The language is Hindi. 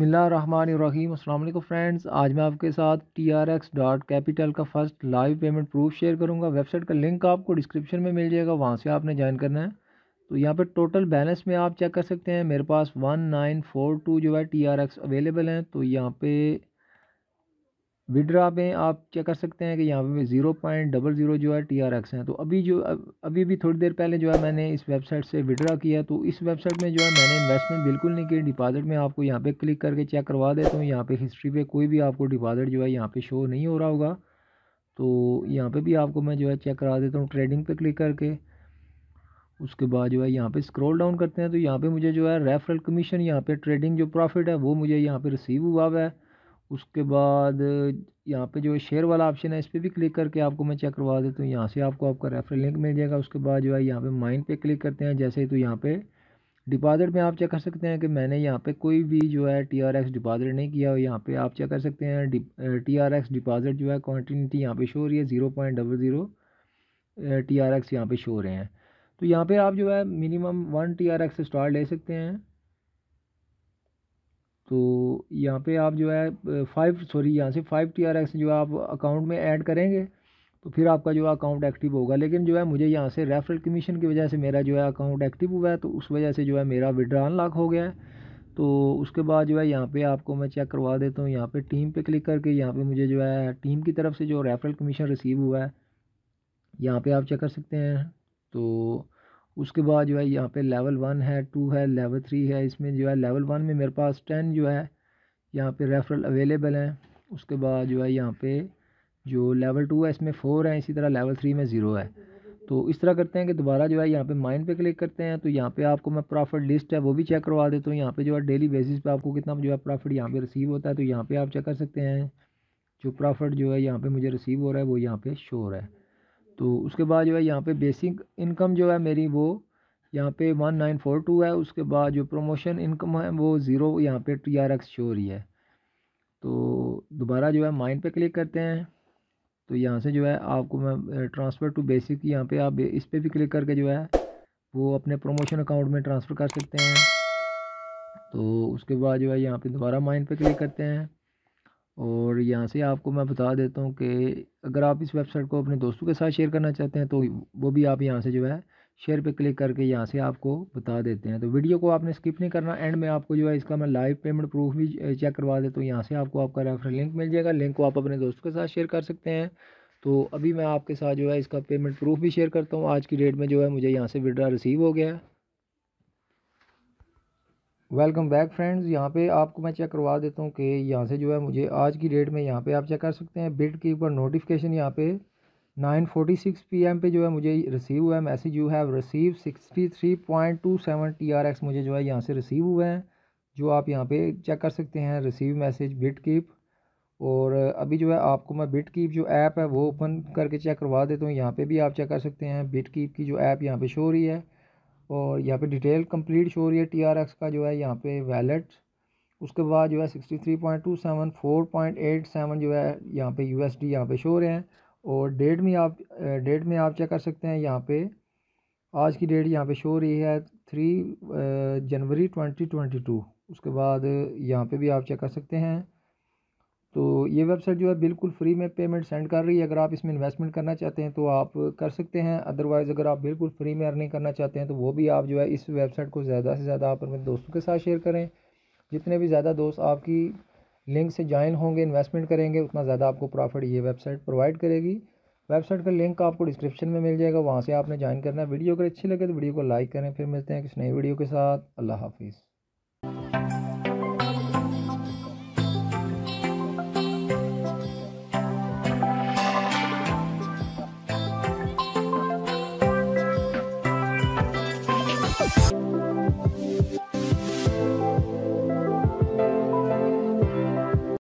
बसमीम अल्लाम फ्रेंड्स आज मैं आपके साथ T R X dot capital का first live payment proof share करूंगा वेबसाइट का लिंक आपको डिस्क्रिप्शन में मिल जाएगा वहां से आपने ज्वाइन करना है तो यहाँ पे टोटल बैलेंस में आप चेक कर सकते हैं मेरे पास वन नाइन फोर टू जो है टी आर एक्स अवेलेबल हैं तो यहाँ पर विड्रा में आप क्या कर सकते हैं कि यहाँ पे ज़ीरो पॉइंट डबल ज़ीरो जो है टी आर एक्स हैं तो अभी जो अभी भी थोड़ी देर पहले जो है मैंने इस वेबसाइट से विड्रा किया तो इस वेबसाइट में जो है मैंने इन्वेस्टमेंट बिल्कुल नहीं की डिपॉजिट में आपको यहाँ पे क्लिक करके चेक करवा देता तो हूँ यहाँ पे हिस्ट्री पे कोई भी आपको डिपॉजिट जो है यहाँ पे शो नहीं हो रहा होगा तो यहाँ पर भी आपको मैं जो है चेक करवा देता हूँ ट्रेडिंग पर क्लिक करके उसके बाद जो है यहाँ पे स्क्रॉल डाउन करते हैं तो यहाँ पे मुझे जो है रेफरल कमीशन यहाँ पे ट्रेडिंग जो प्रॉफिट है वो मुझे यहाँ पे रिसीव हुआ हुआ है उसके बाद यहाँ पे जो है शेयर वाला ऑप्शन है इस पर भी क्लिक करके आपको मैं चेक करवा देता हूँ यहाँ से आपको आपका रेफरल लिंक मिल जाएगा उसके बाद जो है यहाँ पे माइन पे क्लिक करते हैं जैसे ही तो यहाँ पे डिपॉजिट में आप चेक कर सकते हैं कि मैंने यहाँ पे कोई भी जो है टी आर एक्स डिपॉजिट नहीं किया और यहाँ पर आप चेक कर सकते हैं टी आर एक्स डिपॉजिट जो है क्वान्टिटी यहाँ पे शो हो रही है zero point double zero T R X यहाँ पर शो हो रहे हैं तो यहाँ पर आप जो है minimum one T R X stall ले सकते हैं तो यहाँ पे आप जो है फाइव सॉरी यहाँ से फाइव टी आर एक्स जो आप अकाउंट में ऐड करेंगे तो फिर आपका जो अकाउंट एक्टिव होगा लेकिन जो है मुझे यहाँ से रेफरल कमीशन की वजह से मेरा जो है अकाउंट एक्टिव हुआ है तो उस वजह से जो है मेरा विड्रा अनलॉक हो गया है तो उसके बाद जो है यहाँ पे आपको मैं चेक करवा देता हूँ यहाँ पे टीम पे क्लिक करके यहाँ पे मुझे जो है टीम की तरफ से जो रेफरल कमीशन रिसीव हुआ है यहाँ पे आप चेक कर सकते हैं तो उसके बाद जो है यहाँ पे लेवल वन है टू है लेवल थ्री है इसमें जो है लेवल वन में मेरे पास टेन जो है यहाँ पे रेफरल अवेलेबल हैं उसके बाद जो है यहाँ पे जो लेवल टू है इसमें फ़ोर है इसी तरह लेवल थ्री में ज़ीरो है तो इस तरह करते हैं कि दोबारा जो है यहाँ पे माइन पे क्लिक करते हैं तो यहाँ पे आपको मैं प्रॉफिट लिस्ट है वो भी चेक करवा देता हूँ यहाँ पे जो है डेली बेसिस पे आपको कितना जो है प्रॉफिट यहाँ पे रिसीव होता है तो यहाँ पे आप चेक कर सकते हैं जो प्रॉफिट जो है यहाँ पे मुझे रिसीव हो रहा है वो यहाँ पे शो हो रहा है तो उसके बाद जो है यहाँ पे बेसिक इनकम जो है मेरी वो यहाँ पे वन नाइन फोर टू है उसके बाद जो प्रमोशन इनकम है वो ज़ीरो यहाँ पे टी आर एक्स शो रही है तो दोबारा जो है माइंड पे क्लिक करते हैं तो यहाँ से जो है आपको मैं ट्रांसफ़र टू बेसिक यहाँ पे आप इस पर भी क्लिक करके जो है वो अपने प्रमोशन अकाउंट में ट्रांसफ़र कर सकते हैं तो उसके बाद जो है यहाँ पर दोबारा माइंड पे क्लिक करते हैं और यहाँ से आपको मैं बता देता हूँ कि अगर आप इस वेबसाइट को अपने दोस्तों के साथ शेयर करना चाहते हैं तो वो भी आप यहाँ से जो है शेयर पे क्लिक करके यहाँ से आपको बता देते हैं तो वीडियो को आपने स्किप नहीं करना एंड में आपको जो है इसका मैं लाइव पेमेंट प्रूफ भी चेक करवा देता हूँ यहाँ से आपको आपका रेफरल लिंक मिल जाएगा लिंक को आप अपने दोस्तों के साथ शेयर कर सकते हैं तो अभी मैं आपके साथ जो है इसका पेमेंट प्रूफ भी शेयर करता हूँ आज की डेट में जो है मुझे यहाँ से विड्रा रिसीव हो गया है वेलकम बैक फ्रेंड्स यहाँ पे आपको मैं चेक करवा देता हूँ कि यहाँ से जो है मुझे आज की डेट में यहाँ पे आप चेक कर सकते हैं बिट की ऊपर नोटिफिकेशन यहाँ पे 9:46 पीएम पे जो है मुझे रिसीव हुआ है message you have received 63.27 TRX मुझे जो है यहाँ से रिसीव हुए हैं जो आप यहाँ पे चेक कर सकते हैं रिसीव मैसेज बिट कीप और अभी जो है आपको मैं बिट कीप जो ऐप है वो ओपन करके चेक करवा देता हूँ यहाँ पर भी आप चेक कर सकते हैं बिट कीप की जो ऐप यहाँ पर शो हो रही है और यहाँ पे डिटेल कंप्लीट शो रही है टी आर एक्स का जो है यहाँ पे वैलेट उसके बाद जो है sixty three point two seven four point eight seven जो है यहाँ पे यू एस डी यहाँ पर शो रहे हैं और डेट में आप डेट में आप चेक कर सकते हैं यहाँ पे आज की डेट यहाँ पे शो रही है three January twenty twenty two उसके बाद यहाँ पे भी आप चेक कर सकते हैं तो ये वेबसाइट जो है बिल्कुल फ्री में पेमेंट सेंड कर रही है अगर आप इसमें इन्वेस्टमेंट करना चाहते हैं तो आप कर सकते हैं अदरवाइज़ अगर आप बिल्कुल फ्री में अर्निंग करना चाहते हैं तो वो भी आप जो है इस वेबसाइट को ज़्यादा से ज़्यादा आप अपने दोस्तों के साथ शेयर करें जितने भी ज़्यादा दोस्त आपकी लिंक से ज्वाइन होंगे इन्वेस्टमेंट करेंगे उतना ज़्यादा आपको प्रॉफिट ये वेबसाइट प्रोवाइड करेगी वेबसाइट का लिंक आपको डिस्क्रिप्शन में मिल जाएगा वहाँ से आपने ज्वाइन करना है वीडियो अगर अच्छी लगे तो वीडियो को लाइक करें फिर मिलते हैं किसी नई वीडियो के साथ अल्लाह हाफिज़